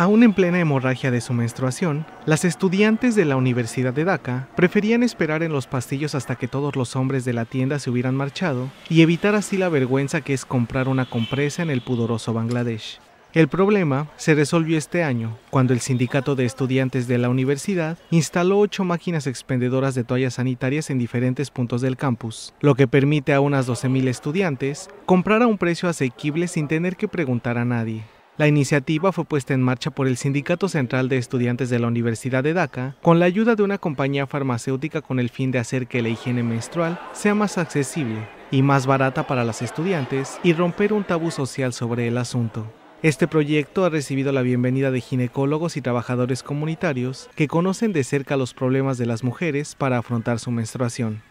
Aún en plena hemorragia de su menstruación, las estudiantes de la Universidad de Dhaka preferían esperar en los pastillos hasta que todos los hombres de la tienda se hubieran marchado y evitar así la vergüenza que es comprar una compresa en el pudoroso Bangladesh. El problema se resolvió este año, cuando el sindicato de estudiantes de la universidad instaló ocho máquinas expendedoras de toallas sanitarias en diferentes puntos del campus, lo que permite a unas 12.000 estudiantes comprar a un precio asequible sin tener que preguntar a nadie. La iniciativa fue puesta en marcha por el Sindicato Central de Estudiantes de la Universidad de Dhaka con la ayuda de una compañía farmacéutica con el fin de hacer que la higiene menstrual sea más accesible y más barata para las estudiantes y romper un tabú social sobre el asunto. Este proyecto ha recibido la bienvenida de ginecólogos y trabajadores comunitarios que conocen de cerca los problemas de las mujeres para afrontar su menstruación.